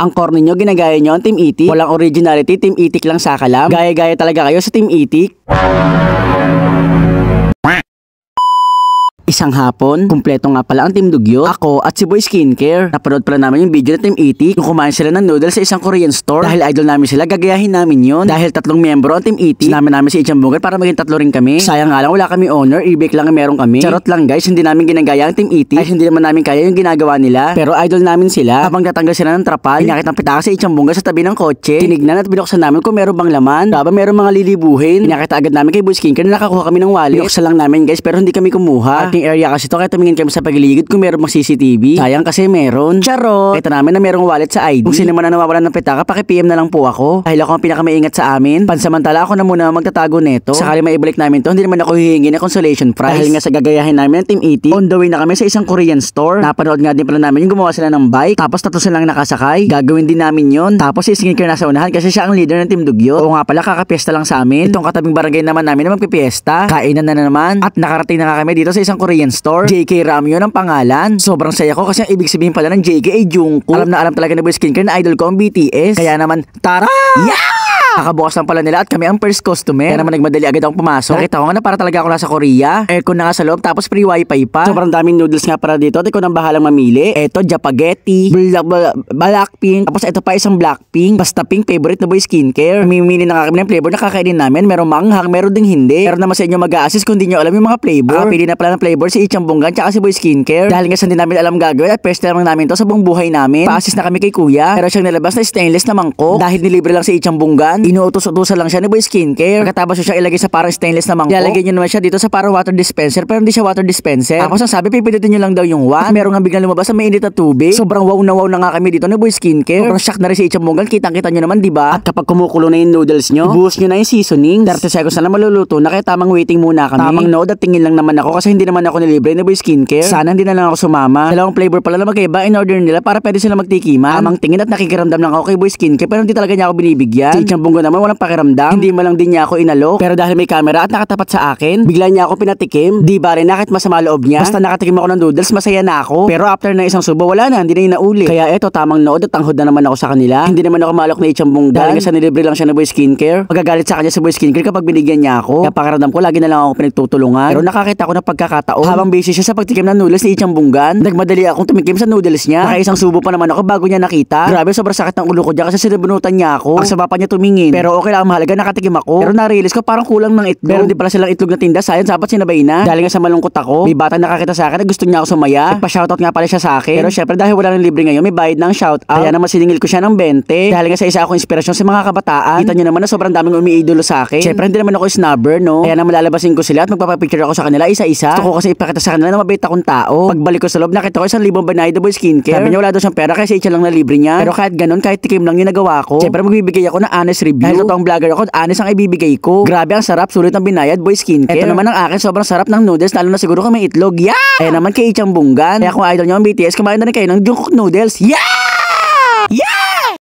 Ang core ninyo, ginagaya nyo ang Team Itik. E Walang originality, Team Itik e lang sa kalam. Gaya-gaya talaga kayo sa Team Itik. E Isang hapon, kumpleto nga pala ang Team Dugyo, ako at si Boy Skincare. Napanood pala namin yung video na Team 80 e kung kumain sila ng noodles sa isang Korean store. Dahil idol namin sila, gagayahin namin yon Dahil tatlong membro ang Team 80, e sinamin namin si Ichambugan para maging tatlo rin kami. Sayang nga lang wala kami owner, ibig lang meron kami. Charot lang guys, hindi namin ginagaya ang Team 80 e ay hindi naman namin kaya yung ginagawa nila. Pero idol namin sila, habang natanggal sila ng trapal, inakit ng pitaka si Ichambugan sa tabi ng kotse. Tinignan at binuksan namin kung meron bang laman, baba meron mga lilibuhin. Inakita agad namin kay Boy Skincare na nakakuha kami ng wallet. Binuksan lang namin guys pero hindi kami kumuha. At Loading area kasi to kaya tumingin kami sa pagiligid kung meron mga CCTV. Sayang kasi meron. Charo! Kita namin na merong wallet sa ID. Kung sino man na nawawalan ng petaka, paki-PM na lang po ako. Dahil ako ang pinakamaingat sa amin. Pansamantala ako na muna magtatago nito. Sakali maibalik namin to, hindi naman ako hihingi na consolation prize. Dahil nga sa gagayahin namin ng Team 80, e on the way na kami sa isang Korean store. Napanood nga din pala namin yung gumawa sila ng bike. Tapos tatlo silang nakasakay. Gagawin din namin yon. Tapos si Skincare nasa unahan kasi siya ang leader ng Team Dugyo. Oo nga pala, kakapiesta lang sa amin. Itong katabing barangay naman namin na magpipiesta. Kainan na, na naman. At nakarating na nga kami dito sa isang Korean Korean store. JK Ram yun ang pangalan. Sobrang saya ko kasi ang ibig sabihin pala ng JK ay Jungkook. Alam na alam talaga na ba skincare na idol ko ang BTS. Kaya naman, tara! Ah! Yeah! Kakabukas lang pala nila at kami ang first customer. Kaya naman nagmadali agad akong pumasok. Nakita ko nga na para talaga ako nasa Korea. Aircon na nga sa loob tapos free wifi pa. Sobrang daming noodles nga para dito at ikaw nang bahalang mamili. Eto, Japaghetti, black, black, Blackpink, tapos ito pa isang Blackpink. Basta pink, favorite na boy skincare. Mimili na nga kami ng flavor na kakainin namin. Merong manghang, meron ding hindi. Pero naman sa inyo mag-a-assist kung di nyo alam yung mga flavor. Ah, pili na pala ng flavor si Ichang Bunggan tsaka si Boy Skincare. Dahil nga saan din namin alam gagawin at first lang namin to sa buong buhay namin. Pa-assist na kami kay Kuya. Pero siyang nilabas na stainless na mangkok. Dahil nilibre lang si Ichang Bunggan inuutos-utosa lang siya ni Boy Skincare. Pagkatapos siya ilagay sa parang stainless na mangkok. Ilalagay niyo naman siya dito sa parang water dispenser pero hindi siya water dispenser. Ako sa sabi pipindutin niyo lang daw yung wand. Merong nga biglang lumabas sa mainit na tubig. Sobrang wow na wow na nga kami dito ni Boy Skincare. Sobrang shock na rin si Mongal. Kitang-kita niyo naman, 'di ba? At kapag kumukulo na yung noodles niyo, buhos niyo na yung seasoning. 30 seconds na lang maluluto na kaya waiting muna kami. Tamang no, at tingin lang naman ako kasi hindi naman ako nilibre ni Boy Skincare. Sana hindi na lang ako sumama. Dalawang flavor pala na magkaiba in order nila para pwede sila magtikiman. Tamang tingin at nakikiramdam lang ako kay Boy Skincare pero hindi talaga niya ako binibigyan. Si munggo naman walang pakiramdam. Hindi mo lang din niya ako inalok. Pero dahil may camera at nakatapat sa akin, bigla niya ako pinatikim. Di ba rin nakit masama loob niya? Basta nakatikim ako ng noodles, masaya na ako. Pero after na isang subo, wala na, hindi na inauli. Kaya eto, tamang nood at tanghod na naman ako sa kanila. Hindi naman ako malok na itchang bunggan. Dahil kasi nilibre lang siya ng boy skincare. Magagalit sa kanya sa boy skincare kapag binigyan niya ako. Kaya ko, lagi na lang ako pinagtutulungan. Pero nakakita ko na pagkakataon. Habang busy siya sa pagtikim ng noodles ni itchang bunggan, nagmadali akong tumikim sa noodles niya. isang subo pa naman ako bago niya nakita. Grabe, sobrang sakit ng ulo ko dyan kasi sinibunutan niya ako. Ang saba niya tumingin tingin. Pero okay lang, mahalaga nakatikim ako. Pero na-realize ko parang kulang ng itlog. Pero hindi pala silang itlog na tinda. Sayang, sapat sinabay na. Dahil nga sa malungkot ako, may bata nakakita sa akin na gusto niya ako sumaya. Nagpa-shoutout nga pala siya sa akin. Pero syempre dahil wala nang libre ngayon, may bayad ng shoutout. Kaya naman siningil ko siya ng 20. Dahil nga sa isa ako inspirasyon sa mga kabataan. Kita niyo naman na sobrang daming umiidolo sa akin. Syempre hindi naman ako snubber, no? Kaya naman lalabasin ko sila at magpapapicture ako sa kanila isa-isa. Gusto ko kasi ipakita sa kanila na mabait akong tao. Pagbalik ko sa loob, nakita ko isang libong Banayda Boy Skincare. Sabi niya wala daw siyang pera kasi isa lang na libre niya. Pero kahit ganun, kahit tikim lang yung nagawa ko. Syempre magbibigay ako ng honest review. Dahil totoong vlogger ako, honest ang ibibigay ko. Grabe ang sarap, sulit ng binayad, boy skincare. Ito ano naman ang akin, sobrang sarap ng noodles, lalo na siguro kung may itlog. Yeah! Ayan naman kay Ichang Bunggan. Kaya kung idol niyo ang BTS, kumain na rin kayo ng Jungkook noodles. Yeah!